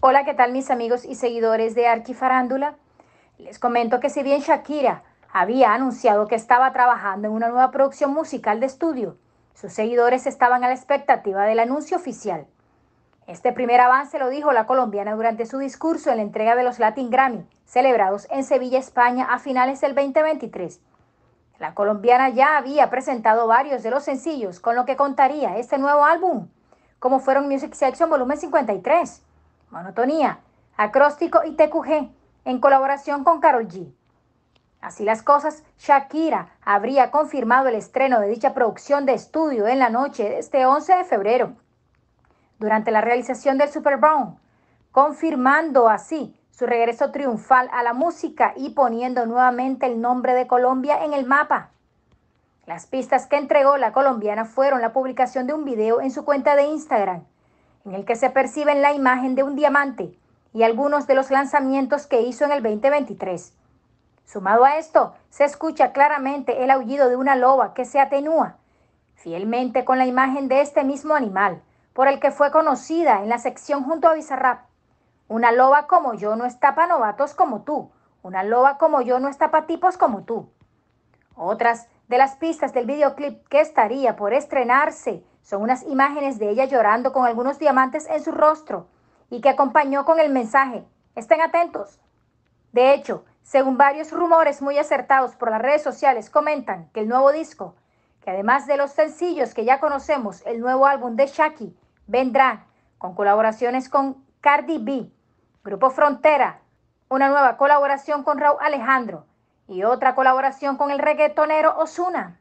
Hola, ¿qué tal mis amigos y seguidores de Arquifarándula? Les comento que si bien Shakira había anunciado que estaba trabajando en una nueva producción musical de estudio, sus seguidores estaban a la expectativa del anuncio oficial. Este primer avance lo dijo la colombiana durante su discurso en la entrega de los Latin Grammy, celebrados en Sevilla, España, a finales del 2023. La colombiana ya había presentado varios de los sencillos con los que contaría este nuevo álbum, como fueron Music Section Volumen 53, monotonía, acróstico y TQG, en colaboración con Carol G. Así las cosas, Shakira habría confirmado el estreno de dicha producción de estudio en la noche de este 11 de febrero, durante la realización del Super Bowl, confirmando así su regreso triunfal a la música y poniendo nuevamente el nombre de Colombia en el mapa. Las pistas que entregó la colombiana fueron la publicación de un video en su cuenta de Instagram, en el que se perciben la imagen de un diamante y algunos de los lanzamientos que hizo en el 2023. Sumado a esto, se escucha claramente el aullido de una loba que se atenúa, fielmente con la imagen de este mismo animal, por el que fue conocida en la sección junto a Bizarrap. Una loba como yo no está para novatos como tú, una loba como yo no está para tipos como tú. Otras de las pistas del videoclip que estaría por estrenarse son unas imágenes de ella llorando con algunos diamantes en su rostro y que acompañó con el mensaje, estén atentos. De hecho, según varios rumores muy acertados por las redes sociales, comentan que el nuevo disco, que además de los sencillos que ya conocemos, el nuevo álbum de Shaki, vendrá con colaboraciones con Cardi B, Grupo Frontera, una nueva colaboración con Raúl Alejandro y otra colaboración con el reggaetonero Osuna.